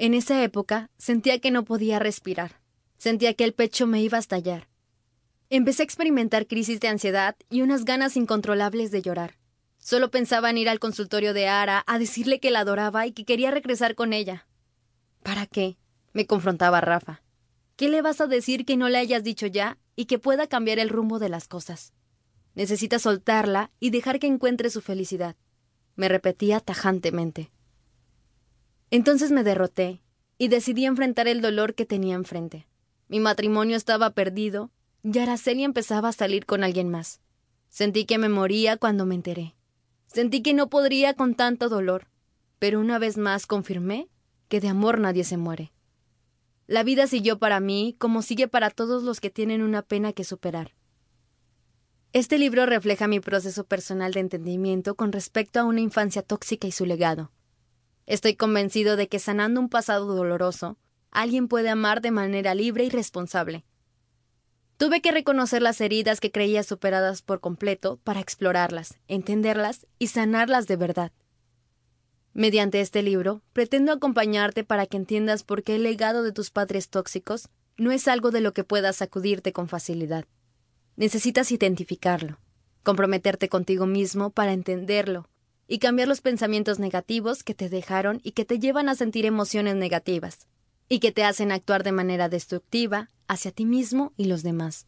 En esa época sentía que no podía respirar. Sentía que el pecho me iba a estallar. Empecé a experimentar crisis de ansiedad y unas ganas incontrolables de llorar. Solo pensaba en ir al consultorio de Ara a decirle que la adoraba y que quería regresar con ella. ¿Para qué? me confrontaba Rafa. ¿Qué le vas a decir que no le hayas dicho ya y que pueda cambiar el rumbo de las cosas? Necesitas soltarla y dejar que encuentre su felicidad, me repetía tajantemente. Entonces me derroté y decidí enfrentar el dolor que tenía enfrente. Mi matrimonio estaba perdido y Araceli empezaba a salir con alguien más. Sentí que me moría cuando me enteré. Sentí que no podría con tanto dolor, pero una vez más confirmé que de amor nadie se muere. La vida siguió para mí como sigue para todos los que tienen una pena que superar. Este libro refleja mi proceso personal de entendimiento con respecto a una infancia tóxica y su legado. Estoy convencido de que sanando un pasado doloroso, alguien puede amar de manera libre y responsable. Tuve que reconocer las heridas que creía superadas por completo para explorarlas, entenderlas y sanarlas de verdad. Mediante este libro, pretendo acompañarte para que entiendas por qué el legado de tus padres tóxicos no es algo de lo que puedas sacudirte con facilidad. Necesitas identificarlo, comprometerte contigo mismo para entenderlo, y cambiar los pensamientos negativos que te dejaron y que te llevan a sentir emociones negativas y que te hacen actuar de manera destructiva hacia ti mismo y los demás.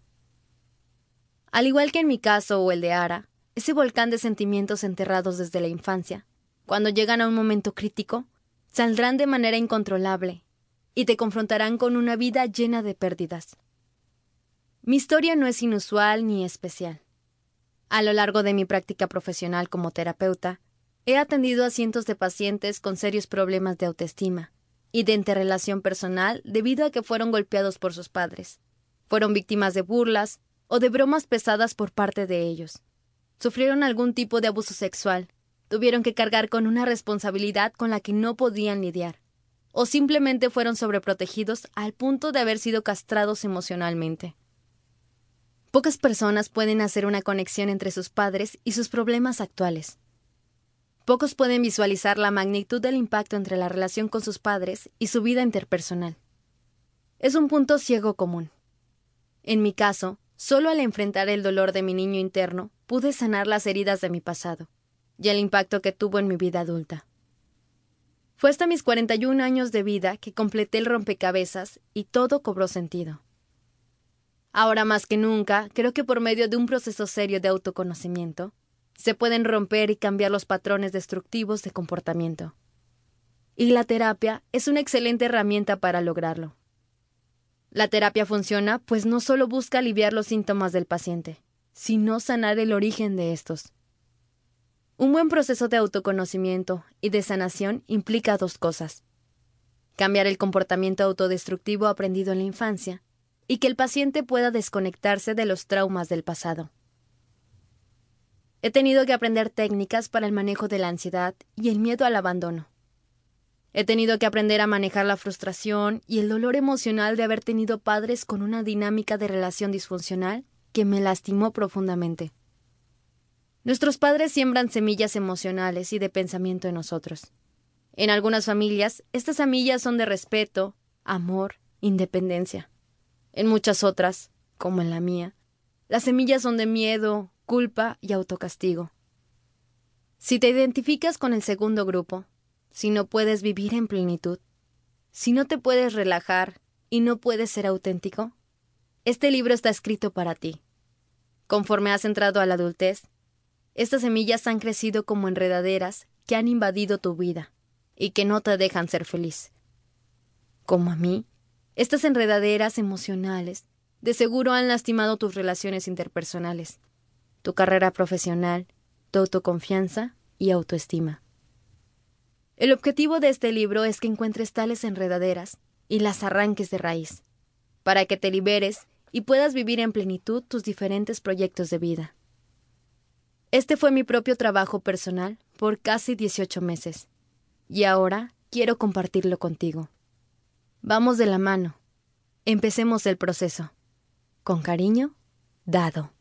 Al igual que en mi caso o el de Ara, ese volcán de sentimientos enterrados desde la infancia, cuando llegan a un momento crítico, saldrán de manera incontrolable y te confrontarán con una vida llena de pérdidas. Mi historia no es inusual ni especial. A lo largo de mi práctica profesional como terapeuta, He atendido a cientos de pacientes con serios problemas de autoestima y de interrelación personal debido a que fueron golpeados por sus padres. Fueron víctimas de burlas o de bromas pesadas por parte de ellos. Sufrieron algún tipo de abuso sexual, tuvieron que cargar con una responsabilidad con la que no podían lidiar, o simplemente fueron sobreprotegidos al punto de haber sido castrados emocionalmente. Pocas personas pueden hacer una conexión entre sus padres y sus problemas actuales. Pocos pueden visualizar la magnitud del impacto entre la relación con sus padres y su vida interpersonal. Es un punto ciego común. En mi caso, solo al enfrentar el dolor de mi niño interno pude sanar las heridas de mi pasado y el impacto que tuvo en mi vida adulta. Fue hasta mis 41 años de vida que completé el rompecabezas y todo cobró sentido. Ahora más que nunca, creo que por medio de un proceso serio de autoconocimiento, se pueden romper y cambiar los patrones destructivos de comportamiento. Y la terapia es una excelente herramienta para lograrlo. La terapia funciona, pues no solo busca aliviar los síntomas del paciente, sino sanar el origen de estos. Un buen proceso de autoconocimiento y de sanación implica dos cosas. Cambiar el comportamiento autodestructivo aprendido en la infancia y que el paciente pueda desconectarse de los traumas del pasado. He tenido que aprender técnicas para el manejo de la ansiedad y el miedo al abandono. He tenido que aprender a manejar la frustración y el dolor emocional de haber tenido padres con una dinámica de relación disfuncional que me lastimó profundamente. Nuestros padres siembran semillas emocionales y de pensamiento en nosotros. En algunas familias, estas semillas son de respeto, amor, independencia. En muchas otras, como en la mía, las semillas son de miedo, culpa y autocastigo. Si te identificas con el segundo grupo, si no puedes vivir en plenitud, si no te puedes relajar y no puedes ser auténtico, este libro está escrito para ti. Conforme has entrado a la adultez, estas semillas han crecido como enredaderas que han invadido tu vida y que no te dejan ser feliz. Como a mí, estas enredaderas emocionales de seguro han lastimado tus relaciones interpersonales tu carrera profesional, tu autoconfianza y autoestima. El objetivo de este libro es que encuentres tales enredaderas y las arranques de raíz, para que te liberes y puedas vivir en plenitud tus diferentes proyectos de vida. Este fue mi propio trabajo personal por casi 18 meses, y ahora quiero compartirlo contigo. Vamos de la mano. Empecemos el proceso. Con cariño, dado.